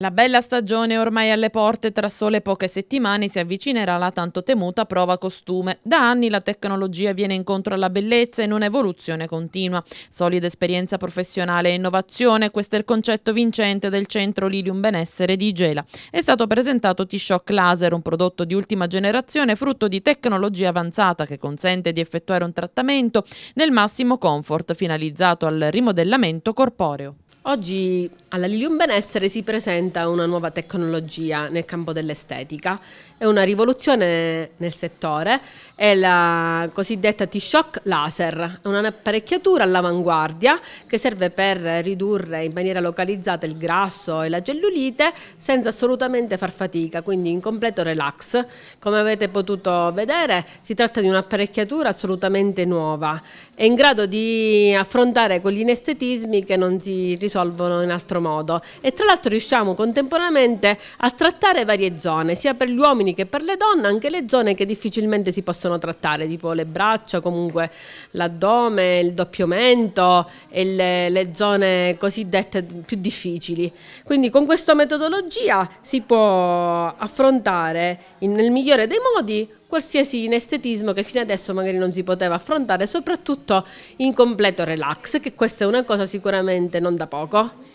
La bella stagione ormai alle porte, tra sole poche settimane si avvicinerà la tanto temuta prova costume. Da anni la tecnologia viene incontro alla bellezza in un'evoluzione continua. Solida esperienza professionale e innovazione, questo è il concetto vincente del centro Lilium Benessere di Gela. È stato presentato T-Shock Laser, un prodotto di ultima generazione frutto di tecnologia avanzata che consente di effettuare un trattamento nel massimo comfort finalizzato al rimodellamento corporeo. Oggi alla Lilium Benessere si presenta una nuova tecnologia nel campo dell'estetica, è una rivoluzione nel settore, è la cosiddetta T-Shock Laser, è un'apparecchiatura all'avanguardia che serve per ridurre in maniera localizzata il grasso e la cellulite senza assolutamente far fatica, quindi in completo relax. Come avete potuto vedere si tratta di un'apparecchiatura assolutamente nuova, è in grado di affrontare quegli inestetismi che non si risolvono in altro modo modo e tra l'altro riusciamo contemporaneamente a trattare varie zone, sia per gli uomini che per le donne, anche le zone che difficilmente si possono trattare, tipo le braccia, comunque l'addome, il doppio mento e le, le zone cosiddette più difficili. Quindi con questa metodologia si può affrontare in, nel migliore dei modi qualsiasi inestetismo che fino adesso magari non si poteva affrontare, soprattutto in completo relax, che questa è una cosa sicuramente non da poco.